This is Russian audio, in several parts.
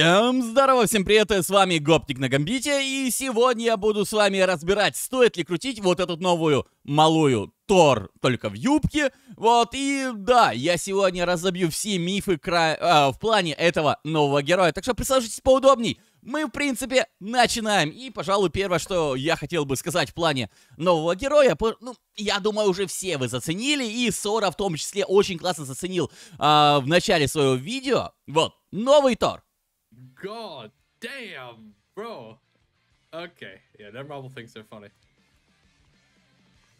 Всем здорово, всем привет, с вами Гопник на Гамбите, и сегодня я буду с вами разбирать, стоит ли крутить вот эту новую малую Тор, только в юбке, вот, и да, я сегодня разобью все мифы кра... э, в плане этого нового героя, так что присаживайтесь поудобней, мы, в принципе, начинаем, и, пожалуй, первое, что я хотел бы сказать в плане нового героя, ну, я думаю, уже все вы заценили, и Сора в том числе очень классно заценил э, в начале своего видео, вот, новый Тор, god damn, bro. Okay, yeah, their marble things are funny.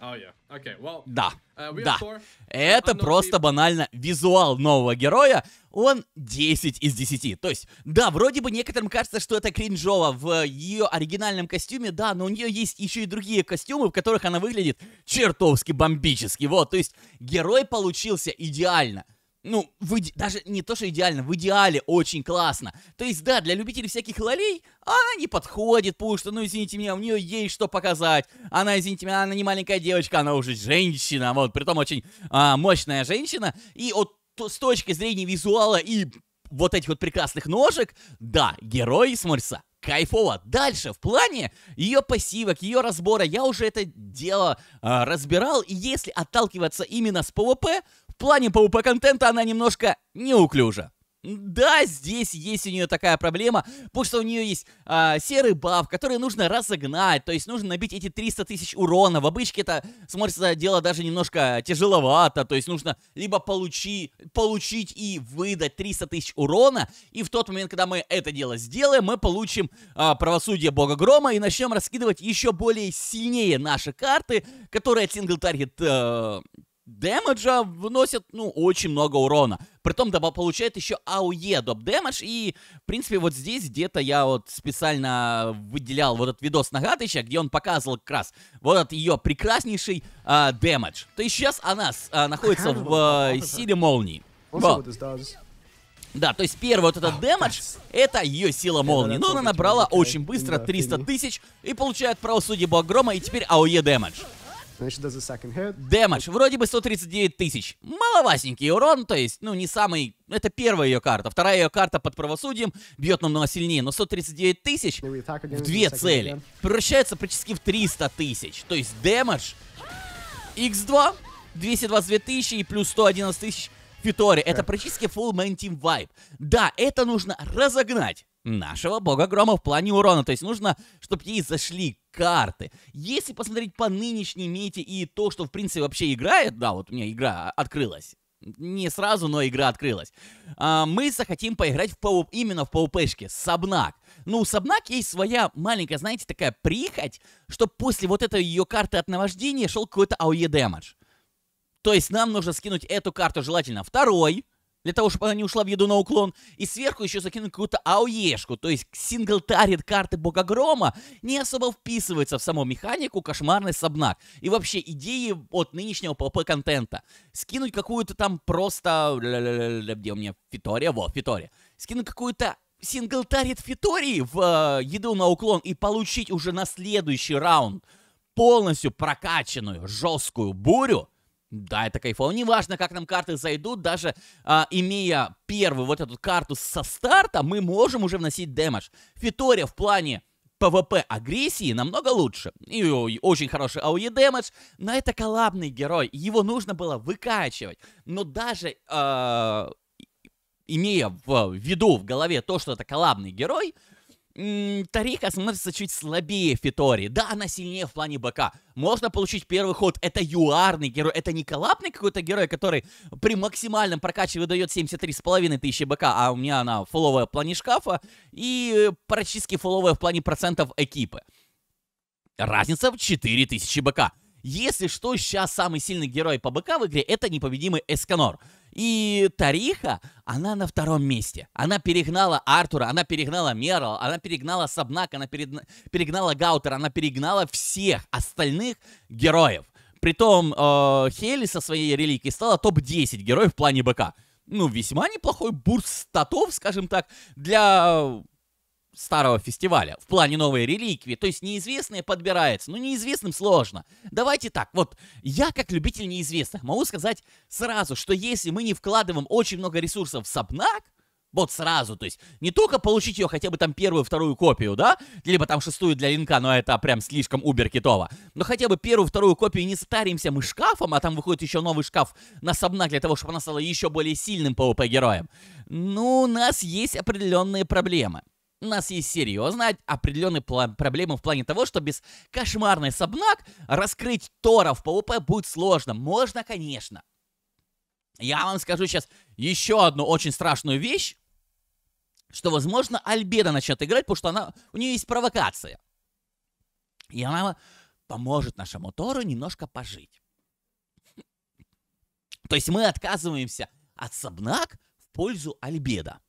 Oh, yeah. okay, well, да, uh, да. Four... Это просто people. банально визуал нового героя. Он 10 из 10. То есть, да, вроде бы некоторым кажется, что это кринжово в ее оригинальном костюме, да, но у нее есть еще и другие костюмы, в которых она выглядит чертовски бомбически. Вот, то есть, герой получился идеально ну, в иде... даже не то, что идеально, в идеале очень классно. То есть, да, для любителей всяких лолей она не подходит, потому что, ну, извините меня, у нее есть что показать. Она, извините меня, она не маленькая девочка, она уже женщина, вот, притом очень а, мощная женщина. И вот то, с точки зрения визуала и вот этих вот прекрасных ножек, да, герой смотрится кайфово. Дальше, в плане ее пассивок, ее разбора, я уже это дело э, разбирал, и если отталкиваться именно с ПВП, плане по УП-контента она немножко неуклюжа. Да, здесь есть у нее такая проблема, потому что у нее есть а, серый баф, который нужно разогнать, то есть нужно набить эти 300 тысяч урона. В обычке это смотрится дело даже немножко тяжеловато, то есть нужно либо получи, получить и выдать 300 тысяч урона, и в тот момент, когда мы это дело сделаем, мы получим а, правосудие бога грома и начнем раскидывать еще более сильнее наши карты, которые от сингл-таргет э, дэмэджа вносят, ну, очень много урона. Притом да, получает еще АУЕ доп дэмэдж, и, в принципе, вот здесь где-то я вот специально выделял вот этот видос Нагатыча, где он показывал как раз вот этот ее прекраснейший а, дэмэдж. То есть сейчас она а, находится в а, силе молнии. Да, то есть первый вот этот дэмэдж, oh, это ее сила молнии. Но она набрала очень быстро 300 тысяч и получает право правосудие Богрома, и теперь АОЕ дэмэдж. Значит, does a second hit. Дэмэдж. Вроде бы 139 тысяч. Маловасенький урон, то есть, ну, не самый... Это первая ее карта. Вторая ее карта под правосудием бьет намного сильнее, но 139 тысяч в две цели. Превращается практически в 300 тысяч. То есть, дэмэдж x2, 222 тысячи и плюс 111 тысяч Фитори. Yeah. Это практически full main team vibe. Да, это нужно разогнать нашего бога грома в плане урона. То есть нужно, чтобы ей зашли карты. Если посмотреть по нынешней мете и то, что в принципе вообще играет, да, вот у меня игра открылась, не сразу, но игра открылась. А, мы захотим поиграть в пау... именно в паупешке, Сабнак. Ну, у Сабнак есть своя маленькая, знаете, такая прихоть, что после вот этой ее карты от наваждения шел какой-то ауе дэмэдж. То есть нам нужно скинуть эту карту желательно второй, для того, чтобы она не ушла в еду на уклон, и сверху еще закинуть какую-то ауешку, то есть синглтарет карты Бога Грома не особо вписывается в саму механику кошмарный сабнак. И вообще идеи от нынешнего ПП контента Скинуть какую-то там просто... Где у меня? Фитория? Во, Фитория. Скинуть какую-то синглтарет Фитории в э, еду на уклон и получить уже на следующий раунд полностью прокачанную жесткую бурю, да, это кайфово. Неважно, как нам карты зайдут, даже а, имея первую вот эту карту со старта, мы можем уже вносить демаж. Фитория в плане ПВП агрессии намного лучше. И очень хороший АОЕ дэмэдж, но это коллабный герой, его нужно было выкачивать. Но даже э, имея в виду в голове то, что это коллабный герой, Тарика смотрится чуть слабее Фитори. Да, она сильнее в плане БК. Можно получить первый ход. Это юарный герой. Это не коллапный какой-то герой, который при максимальном прокаче выдает 73,5 тысячи БК, а у меня она фуловая в плане шкафа и э, практически фуловая в плане процентов экипы. Разница в 4000 БК. Если что, сейчас самый сильный герой по БК в игре это непобедимый Эсканор. И Тариха, она на втором месте. Она перегнала Артура, она перегнала Мерл, она перегнала Сабнак, она перегнала Гаутера, она перегнала всех остальных героев. Притом э, Хели со своей реликвией стала топ-10 героев в плане БК. Ну, весьма неплохой бурст статов, скажем так, для старого фестиваля в плане новой реликвии. То есть неизвестные подбирается, но неизвестным сложно. Давайте так, вот я как любитель неизвестных могу сказать сразу, что если мы не вкладываем очень много ресурсов в Сапнак, вот сразу, то есть не только получить ее хотя бы там первую, вторую копию, да, либо там шестую для линка, но это прям слишком убер-китово, но хотя бы первую, вторую копию не старимся мы шкафом, а там выходит еще новый шкаф на Сабнак для того, чтобы она стала еще более сильным ПВП-героем. Ну, у нас есть определенные проблемы у нас есть серьезно определенные проблемы в плане того, что без кошмарной Сабнак раскрыть Тора в ПВП будет сложно. Можно, конечно. Я вам скажу сейчас еще одну очень страшную вещь, что, возможно, Альбеда начнет играть, потому что она, у нее есть провокация. И она поможет нашему Тору немножко пожить. То есть мы отказываемся от Сабнак в пользу Альбеда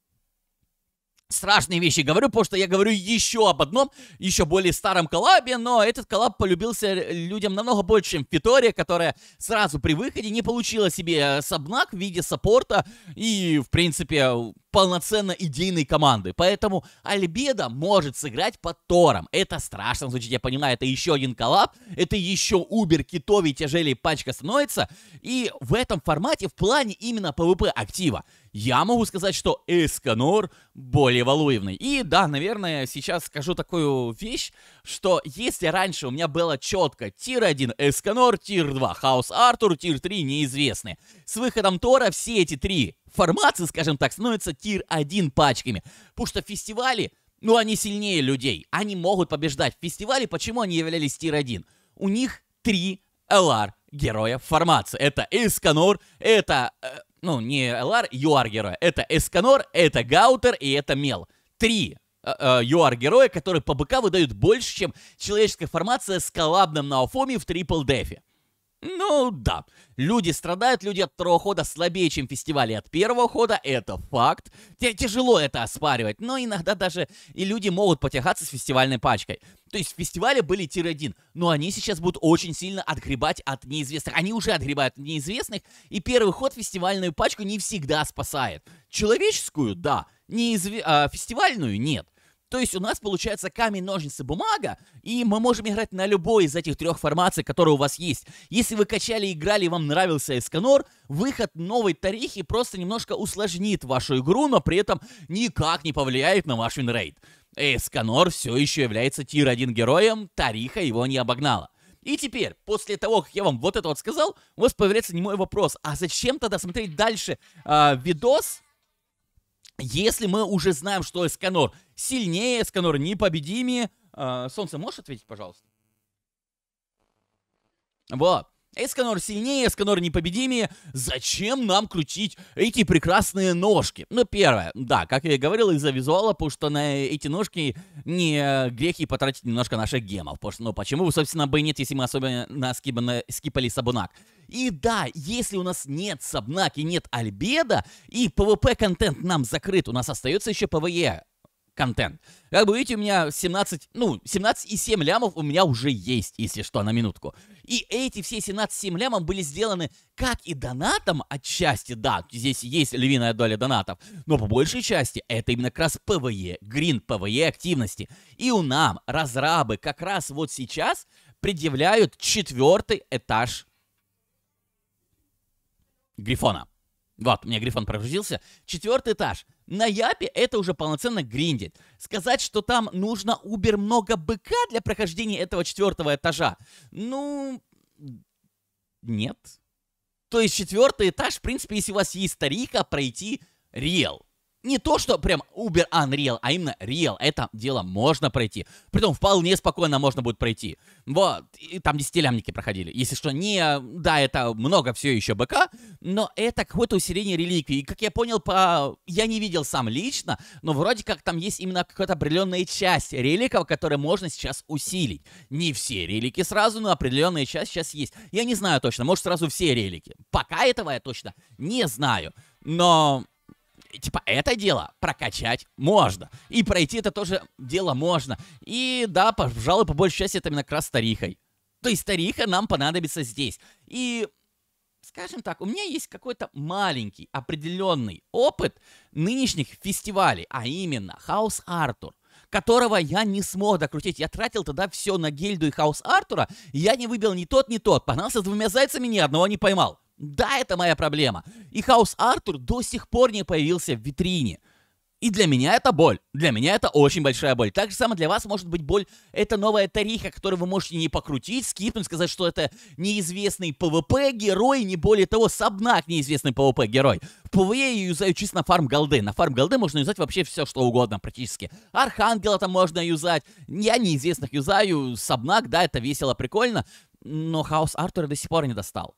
страшные вещи говорю, потому что я говорю еще об одном, еще более старом коллабе, но этот коллаб полюбился людям намного больше, чем Фитория, которая сразу при выходе не получила себе э, сабнак в виде саппорта и, в принципе, полноценно идейной команды. Поэтому Альбедо может сыграть под Тором. Это страшно звучит, я понимаю, это еще один коллап, это еще Убер, Китови, тяжелее пачка становится. И в этом формате, в плане именно ПВП актива, я могу сказать, что Эсканор более валуевный. И да, наверное, сейчас скажу такую вещь, что если раньше у меня было четко тир 1 Эсканор, тир 2 Хаус Артур, тир 3 неизвестный. С выходом Тора все эти три формации, скажем так, становятся тир-1 пачками. Потому что фестивали, ну, они сильнее людей. Они могут побеждать. в фестивале. почему они являлись тир-1? У них три ЛР героя формации. Это Эсканор, это... Э, ну, не ЛР, ЮАР героя. Это Эсканор, это Гаутер и это Мел. Три э, э, ЮАР-героя, которые по БК выдают больше, чем человеческая формация с коллабным на Офоме в трипл дефе. Ну да, люди страдают, люди от второго хода слабее, чем фестивали от первого хода, это факт. Тебе тяжело это оспаривать, но иногда даже и люди могут потягаться с фестивальной пачкой. То есть в фестивале были тир-1, но они сейчас будут очень сильно отгребать от неизвестных. Они уже отгребают от неизвестных, и первый ход фестивальную пачку не всегда спасает. Человеческую, да, неизв... а, фестивальную нет. То есть у нас получается камень, ножницы, бумага, и мы можем играть на любой из этих трех формаций, которые у вас есть. Если вы качали, играли и вам нравился Эсканор, выход новой тарихи просто немножко усложнит вашу игру, но при этом никак не повлияет на ваш винрейд. Эсканор все еще является тир-1 героем, Тариха его не обогнала. И теперь, после того, как я вам вот это вот сказал, у вас появляется немой вопрос, а зачем тогда смотреть дальше э, видос если мы уже знаем, что Эсканор сильнее, Эсканор непобедимее... Э, Солнце, можешь ответить, пожалуйста? Вот. Эсканор сильнее, Эсканор непобедимее. Зачем нам крутить эти прекрасные ножки? Ну, первое, да, как я и говорил, из-за визуала, потому что на эти ножки не грех и потратить немножко наших гемов. Потому что, ну, почему, собственно, бы нет, если мы особенно на скипали Сабунак? И да, если у нас нет Сабнак и нет Альбеда, и PvP-контент нам закрыт, у нас остается еще PvE контент. Как бы видите, у меня 17, ну, 17,7 лямов у меня уже есть, если что, на минутку. И эти все 17,7 лямов были сделаны как и донатом отчасти, да, здесь есть львиная доля донатов, но по большей части это именно как раз ПВЕ, грин ПВЕ активности. И у нам разрабы как раз вот сейчас предъявляют четвертый этаж Грифона. Вот, у меня грифон прогрузился. Четвертый этаж. На Япе это уже полноценно гриндит. Сказать, что там нужно убер много быка для прохождения этого четвертого этажа, ну... Нет. То есть четвертый этаж, в принципе, если у вас есть старика, пройти рел не то, что прям Uber Unreal, а именно Real. Это дело можно пройти. Притом вполне спокойно можно будет пройти. Вот, и там десятилямники проходили. Если что, не... Да, это много все еще БК, но это какое-то усиление реликвии. И, как я понял, по... я не видел сам лично, но вроде как там есть именно какая-то определенная часть реликов, которые можно сейчас усилить. Не все релики сразу, но определенная часть сейчас есть. Я не знаю точно, может сразу все релики. Пока этого я точно не знаю. Но типа, это дело прокачать можно. И пройти это тоже дело можно. И да, пожалуй, по большей части это именно как раз старихой. То есть стариха нам понадобится здесь. И скажем так, у меня есть какой-то маленький, определенный опыт нынешних фестивалей, а именно Хаус Артур которого я не смог докрутить. Я тратил тогда все на гильду и хаус Артура, и я не выбил ни тот, ни тот. Погнался с двумя зайцами, ни одного не поймал. Да, это моя проблема. И Хаус Артур до сих пор не появился в витрине. И для меня это боль. Для меня это очень большая боль. Так же самое для вас может быть боль. Это новая тариха, которую вы можете не покрутить, скипнуть, сказать, что это неизвестный ПВП-герой, не более того, сабнак неизвестный ПВП-герой. В ПВЕ я юзаю чисто на фарм голды. На фарм голды можно юзать вообще все, что угодно практически. Архангела там можно юзать. Я неизвестных юзаю. Сабнак, да, это весело, прикольно. Но Хаос Артура до сих пор не достал.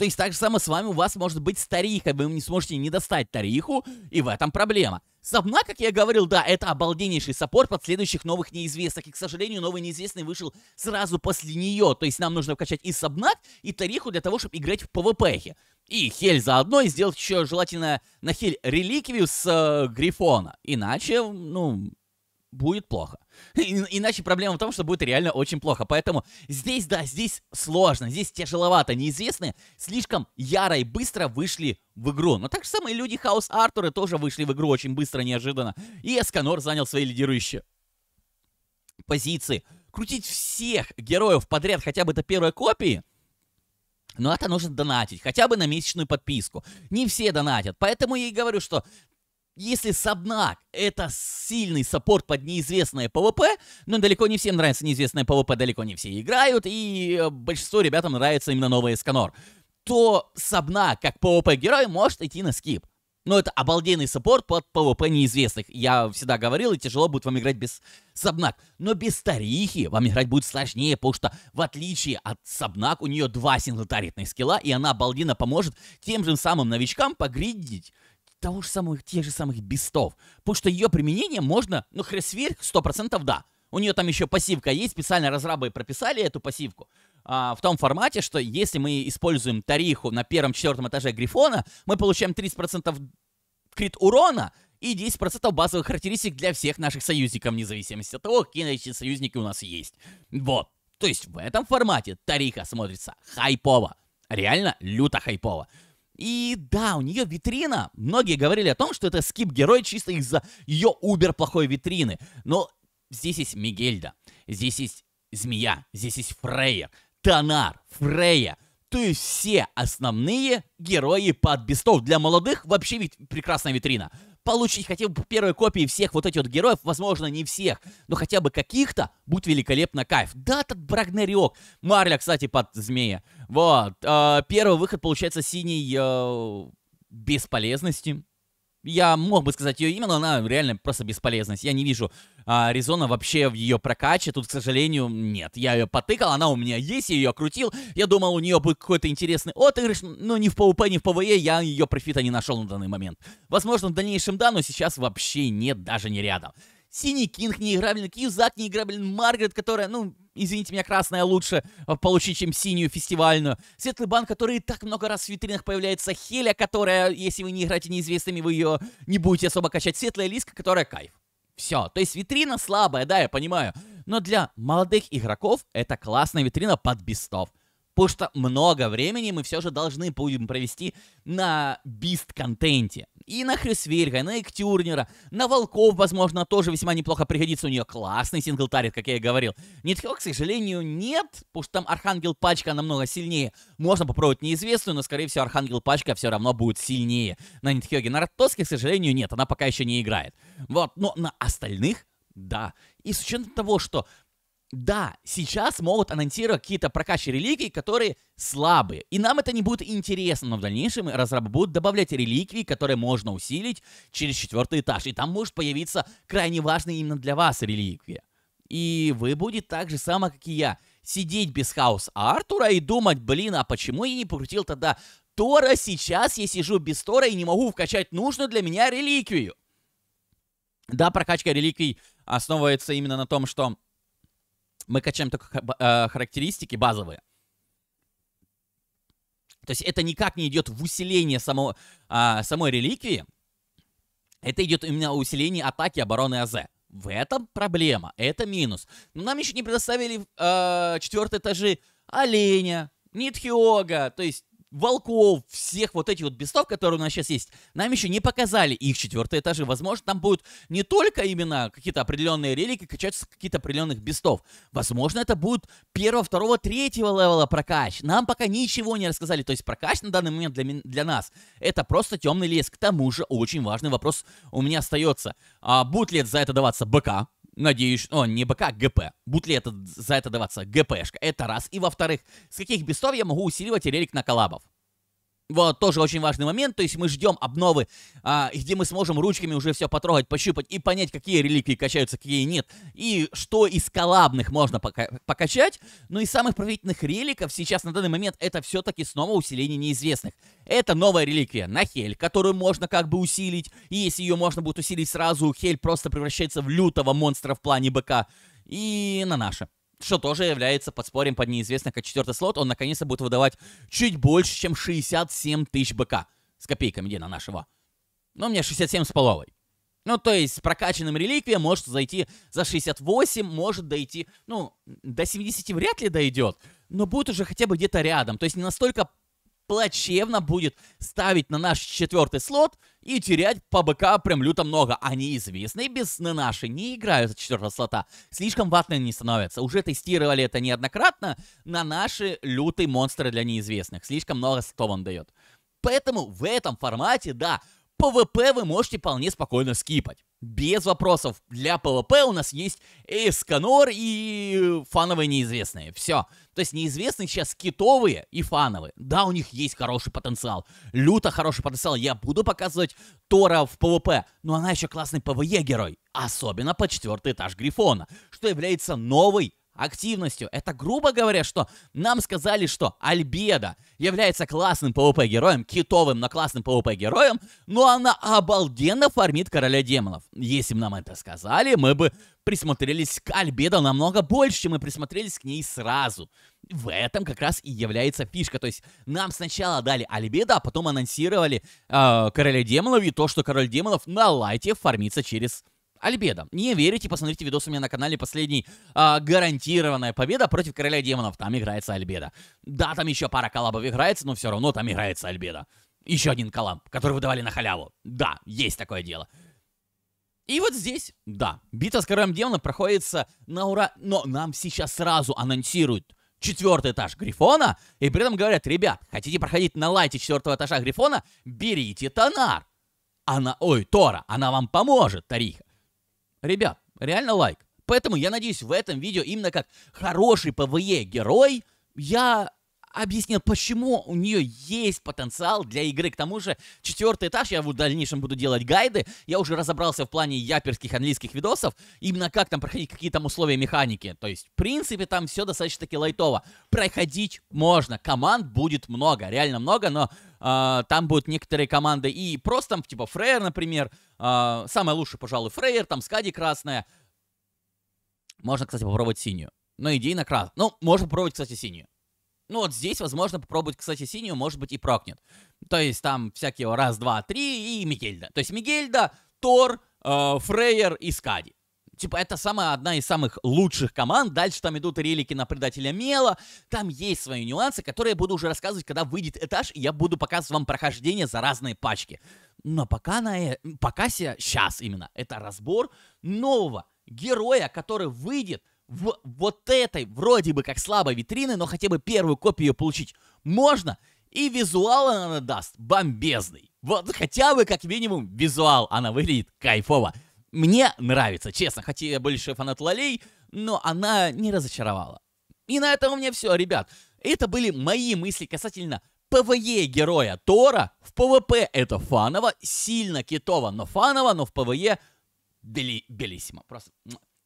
То есть так же самое с вами у вас может быть с тарихой, вы не сможете не достать тариху, и в этом проблема. Сабна, как я говорил, да, это обалденнейший саппорт под следующих новых неизвестных. И, к сожалению, новый неизвестный вышел сразу после нее. То есть нам нужно вкачать и Сабнак, и Тариху для того, чтобы играть в ПВПхе. И Хель заодно, и сделать еще желательно на Хель реликвию с э, Грифона. Иначе, ну, будет плохо. Иначе проблема в том, что будет реально очень плохо. Поэтому здесь, да, здесь сложно, здесь тяжеловато. Неизвестные слишком яро и быстро вышли в игру. Но так же самое люди Хаус Артуры тоже вышли в игру очень быстро, неожиданно. И Эсканор занял свои лидирующие позиции. Крутить всех героев подряд хотя бы до первой копии – но это нужно донатить, хотя бы на месячную подписку. Не все донатят, поэтому я и говорю, что если Сабнак — это сильный саппорт под неизвестное ПВП, но далеко не всем нравится неизвестное ПВП, далеко не все играют, и э, большинство ребятам нравится именно новый Эсканор, то Сабнак как ПВП-герой может идти на скип. Но это обалденный саппорт под ПВП неизвестных. Я всегда говорил, и тяжело будет вам играть без Сабнак. Но без Тарихи вам играть будет сложнее, потому что, в отличие от Сабнак, у нее два синглтаритных скилла, и она обалденно поможет тем же самым новичкам погридить того же самых, тех же самых бестов. Потому что ее применение можно, ну, Хрисвир 100% да. У нее там еще пассивка есть, специально разрабы прописали эту пассивку а, в том формате, что если мы используем тариху на первом-четвертом этаже Грифона, мы получаем 30% крит урона и 10% базовых характеристик для всех наших союзников, вне зависимости от того, какие значит, союзники у нас есть. Вот. То есть в этом формате Тариха смотрится хайпово. Реально люто хайпово. И да, у нее витрина. Многие говорили о том, что это скип-герой чисто из-за ее убер-плохой витрины. Но здесь есть Мигельда, здесь есть Змея, здесь есть Фрейер, Тонар, Фрейя. То есть все основные герои под бестов. Для молодых вообще ведь прекрасная витрина получить хотя бы первые копии всех вот этих вот героев, возможно, не всех, но хотя бы каких-то, будет великолепно кайф. Да, этот брагнерек Марля, кстати, под змея. Вот. Э, первый выход, получается, синий э, без я мог бы сказать ее имя, но она реально просто бесполезность. Я не вижу а, резона вообще в ее прокаче. Тут, к сожалению, нет. Я ее потыкал, она у меня есть, я ее крутил. Я думал, у нее будет какой-то интересный отыгрыш, но ни в PvP, ни в PvE я ее профита не нашел на данный момент. Возможно, в дальнейшем да, но сейчас вообще нет, даже не рядом. Синий Кинг неиграбельный Кьюзак неиграбельный Маргарет, которая, ну, извините меня, красная лучше э, получить, чем синюю фестивальную. Светлый бан, который и так много раз в витринах появляется. Хеля, а которая, если вы не играете неизвестными, вы ее не будете особо качать. Светлая лиска, которая кайф. Все. То есть витрина слабая, да, я понимаю. Но для молодых игроков это классная витрина под бестов. Потому что много времени мы все же должны будем провести на бист-контенте и на Хрюсвельга, и на Эктюрнера, на Волков, возможно, тоже весьма неплохо пригодится. У нее классный сингл тарит как я и говорил. Нитхёк, к сожалению, нет, потому что там Архангел Пачка намного сильнее. Можно попробовать неизвестную, но, скорее всего, Архангел Пачка все равно будет сильнее на Нитхёге. На Ратоске, к сожалению, нет, она пока еще не играет. Вот, но на остальных да. И с учетом того, что да, сейчас могут анонсировать какие-то прокачи реликвий, которые слабые. И нам это не будет интересно, но в дальнейшем разработчики будут добавлять реликвии, которые можно усилить через четвертый этаж. И там может появиться крайне важная именно для вас реликвия. И вы будете так же само, как и я, сидеть без хаос Артура и думать, блин, а почему я не покрутил тогда Тора? Сейчас я сижу без Тора и не могу вкачать нужную для меня реликвию. Да, прокачка реликвий основывается именно на том, что мы качаем только э, характеристики базовые. То есть это никак не идет в усиление само, а, самой реликвии. Это идет именно усиление атаки обороны АЗ. В этом проблема, это минус. Но нам еще не предоставили э, четвертые этажи оленя, Нитхиога, то есть волков, всех вот этих вот бестов, которые у нас сейчас есть, нам еще не показали их четвертые этажи. Возможно, там будут не только именно какие-то определенные релики качаться какие-то определенных бестов. Возможно, это будут первого, второго, третьего левела прокач. Нам пока ничего не рассказали. То есть прокач на данный момент для, для нас это просто темный лес. К тому же очень важный вопрос у меня остается. А, будет ли это за это даваться БК? Надеюсь, о, не БК, а ГП. Будет ли это, за это даваться ГПшка? Это раз. И во-вторых, с каких бестов я могу усиливать релик на коллабов? Вот, тоже очень важный момент, то есть мы ждем обновы, а, где мы сможем ручками уже все потрогать, пощупать и понять, какие реликвии качаются, какие нет, и что из коллабных можно пока покачать. Ну и самых правительных реликов сейчас на данный момент это все-таки снова усиление неизвестных. Это новая реликвия, на Хель, которую можно как бы усилить, и если ее можно будет усилить сразу, Хель просто превращается в лютого монстра в плане БК, и на наше что тоже является подспорьем под неизвестно как четвертый слот. Он наконец-то будет выдавать чуть больше, чем 67 тысяч БК с копейками Дена нашего. Ну, у меня 67 с половой. Ну, то есть, с прокачанным реликвием может зайти за 68, может дойти, ну, до 70 вряд ли дойдет, но будет уже хотя бы где-то рядом. То есть, не настолько плачевно будет ставить на наш четвертый слот и терять по БК прям люто много. Они известны без сны наши, не играют от четвертого слота. Слишком ватные они становятся. Уже тестировали это неоднократно на наши лютые монстры для неизвестных. Слишком много слотов он дает. Поэтому в этом формате, да, ПВП вы можете вполне спокойно скипать без вопросов. Для ПВП у нас есть Эсканор и фановые неизвестные. Все. То есть неизвестные сейчас китовые и фановые. Да, у них есть хороший потенциал. Люто хороший потенциал. Я буду показывать Тора в ПВП. Но она еще классный ПВЕ герой. Особенно по четвертый этаж Грифона. Что является новой активностью. Это, грубо говоря, что нам сказали, что Альбеда является классным ПВП-героем, китовым, но классным ПВП-героем, но она обалденно фармит короля демонов. Если бы нам это сказали, мы бы присмотрелись к Альбедо намного больше, чем мы присмотрелись к ней сразу. В этом как раз и является фишка. То есть нам сначала дали Альбедо, а потом анонсировали э, Короля Демонов и то, что Король Демонов на лайте фармится через Альбеда. Не верите, посмотрите видос у меня на канале последний. А, гарантированная победа против короля демонов. Там играется Альбеда. Да, там еще пара коллабов играется, но все равно там играется Альбеда. Еще один коллаб, который выдавали на халяву. Да, есть такое дело. И вот здесь, да, битва с королем демонов проходится на ура, но нам сейчас сразу анонсируют четвертый этаж Грифона, и при этом говорят, ребят, хотите проходить на лайте четвертого этажа Грифона, берите Тонар. Она, ой, Тора, она вам поможет, Тариха. Ребят, реально лайк. Поэтому я надеюсь, в этом видео именно как хороший ПВЕ герой я объяснил, почему у нее есть потенциал для игры. К тому же, четвертый этаж, я в дальнейшем буду делать гайды, я уже разобрался в плане яперских английских видосов, именно как там проходить, какие там условия механики. То есть, в принципе, там все достаточно-таки лайтово. Проходить можно, команд будет много, реально много, но а, там будут некоторые команды и просто, типа Фрейер, например, э, а, самая лучшая, пожалуй, Фрейер, там Скади красная. Можно, кстати, попробовать синюю. Но идея на красную. Ну, можно попробовать, кстати, синюю. Ну вот здесь, возможно, попробовать, кстати, синюю, может быть, и прокнет. То есть там всякие раз, два, три и Мигельда. То есть Мигельда, Тор, э, Фрейер и Скади типа, это самая одна из самых лучших команд. Дальше там идут релики на Предателя Мела. Там есть свои нюансы, которые я буду уже рассказывать, когда выйдет этаж, и я буду показывать вам прохождение за разные пачки. Но пока на... Э, пока се... сейчас именно. Это разбор нового героя, который выйдет в вот этой вроде бы как слабой витрины, но хотя бы первую копию получить можно. И визуал она даст бомбезный. Вот хотя бы как минимум визуал она выглядит кайфово мне нравится, честно, хотя я больше фанат Лолей, но она не разочаровала. И на этом у меня все, ребят. Это были мои мысли касательно ПВЕ героя Тора. В ПВП это фаново, сильно китово, но фаново, но в ПВЕ бели, белиссимо. Просто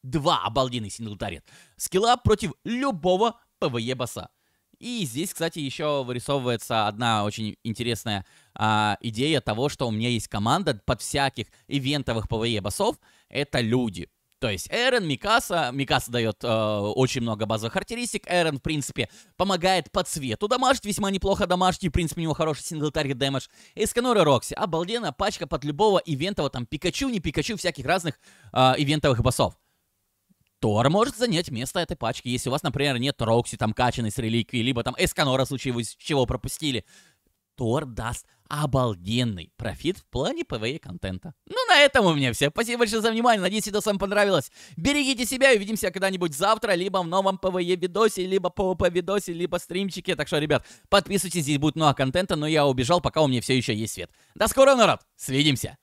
два обалденный синглтарет. Скилла против любого ПВЕ босса. И здесь, кстати, еще вырисовывается одна очень интересная а, идея того, что у меня есть команда под всяких ивентовых ПВЕ боссов Это люди. То есть Эрен, Микаса, Микаса дает э, очень много базовых характеристик, Эрен, в принципе, помогает по цвету дамажить, весьма неплохо дамажить, и, в принципе, у него хороший сингл-таргет дэмэдж. Эсканор и Рокси, обалденно, пачка под любого ивентового, там, Пикачу, не Пикачу, всяких разных э, ивентовых боссов. Тор может занять место этой пачки. Если у вас, например, нет Рокси, там, качанной с реликвией, либо там Эсканора, в случае вы чего пропустили, Тор даст обалденный профит в плане PvE контента. Ну, на этом у меня все. Спасибо большое за внимание. Надеюсь, видос вам понравилось. Берегите себя и увидимся когда-нибудь завтра, либо в новом PvE видосе, либо PvP видосе, либо стримчике. Так что, ребят, подписывайтесь, здесь будет много контента, но я убежал, пока у меня все еще есть свет. До скорого, народ! Свидимся!